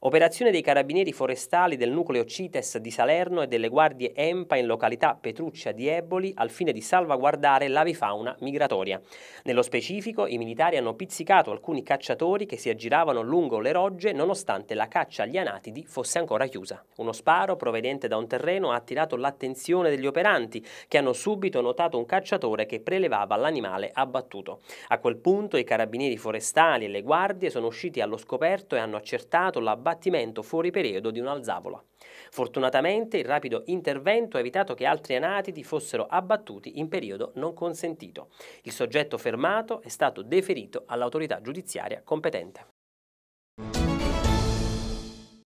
Operazione dei carabinieri forestali del nucleo CITES di Salerno e delle guardie EMPA in località Petruccia di Eboli al fine di salvaguardare l'avifauna migratoria. Nello specifico i militari hanno pizzicato alcuni cacciatori che si aggiravano lungo le rogge nonostante la caccia agli anatidi fosse ancora chiusa. Uno sparo proveniente da un terreno ha attirato l'attenzione degli operanti che hanno subito notato un cacciatore che prelevava l'animale abbattuto. A quel punto i carabinieri forestali e le guardie sono usciti allo scoperto e hanno accertato la abbattimento fuori periodo di un'alzavola. Fortunatamente il rapido intervento ha evitato che altri anatidi fossero abbattuti in periodo non consentito. Il soggetto fermato è stato deferito all'autorità giudiziaria competente.